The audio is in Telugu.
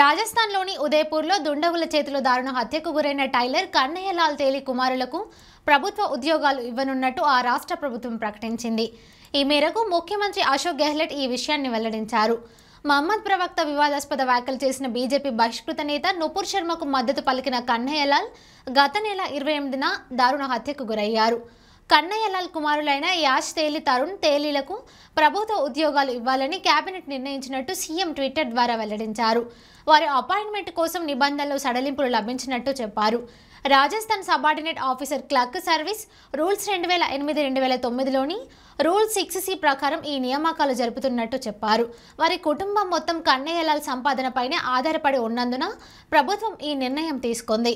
రాజస్థాన్లోని ఉదయపూర్లో దుండగుల చేతిలో దారుణ హత్యకు గురైన టైలర్ కన్నయ్యలాల్ తేలి కుమారులకు ప్రభుత్వ ఉద్యోగాలు ఇవ్వనున్నట్టు ఆ రాష్ట్ర ప్రభుత్వం ప్రకటించింది ఈ మేరకు ముఖ్యమంత్రి అశోక్ గెహ్లెట్ ఈ విషయాన్ని వెల్లడించారు మహమ్మద్ ప్రవక్త వివాదాస్పద వ్యాఖ్యలు చేసిన బీజేపీ బహిష్కృత నేత నుపుర్ శర్మకు మద్దతు పలికిన కన్నయ్యలాల్ గత నెల ఇరవై ఎనిమిదిన దారుణ హత్యకు గురయ్యారు కన్నయ్యలాల్ కుమారులైన యాష్ తేలి తరుణ్ తేలీలకు ప్రభుత్వ ఉద్యోగాలు ఇవ్వాలని కేబినెట్ నిర్ణయించినట్టు సీఎం ట్విట్టర్ ద్వారా వెల్లడించారు వారి అపాయింట్మెంట్ కోసం నిబంధనలు సడలింపులు లభించినట్టు చెప్పారు Rajasthan subordinate officer clerk service rules రెండు వేల ఎనిమిది రెండు వేల తొమ్మిదిలోని రూల్ సిక్స్ సి ప్రకారం ఈ నియామకాలు జరుపుతున్నట్టు చెప్పారు వారి కుటుంబం మొత్తం కన్నయ్యలాల్ సంపాదనపైనే ఆధారపడి ఉన్నందున ప్రభుత్వం ఈ నిర్ణయం తీసుకుంది